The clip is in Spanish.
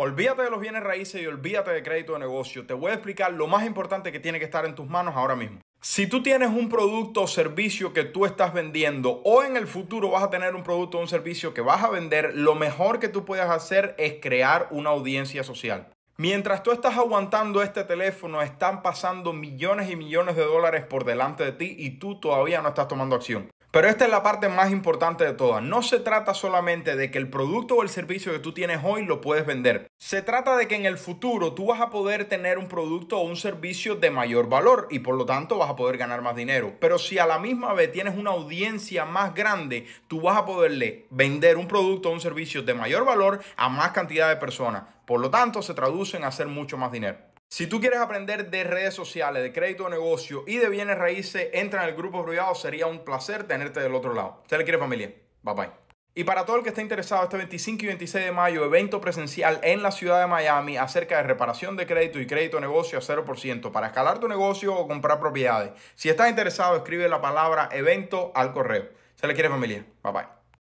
Olvídate de los bienes raíces y olvídate de crédito de negocio. Te voy a explicar lo más importante que tiene que estar en tus manos ahora mismo. Si tú tienes un producto o servicio que tú estás vendiendo o en el futuro vas a tener un producto o un servicio que vas a vender, lo mejor que tú puedes hacer es crear una audiencia social. Mientras tú estás aguantando este teléfono, están pasando millones y millones de dólares por delante de ti y tú todavía no estás tomando acción. Pero esta es la parte más importante de todas. No se trata solamente de que el producto o el servicio que tú tienes hoy lo puedes vender. Se trata de que en el futuro tú vas a poder tener un producto o un servicio de mayor valor y por lo tanto vas a poder ganar más dinero. Pero si a la misma vez tienes una audiencia más grande, tú vas a poderle vender un producto o un servicio de mayor valor a más cantidad de personas. Por lo tanto, se traduce en hacer mucho más dinero. Si tú quieres aprender de redes sociales, de crédito de negocio y de bienes raíces, entra en el grupo privado. Sería un placer tenerte del otro lado. Se le quiere familia. Bye bye. Y para todo el que esté interesado, este 25 y 26 de mayo, evento presencial en la ciudad de Miami acerca de reparación de crédito y crédito de negocio a 0% para escalar tu negocio o comprar propiedades. Si estás interesado, escribe la palabra evento al correo. Se le quiere familia. Bye bye.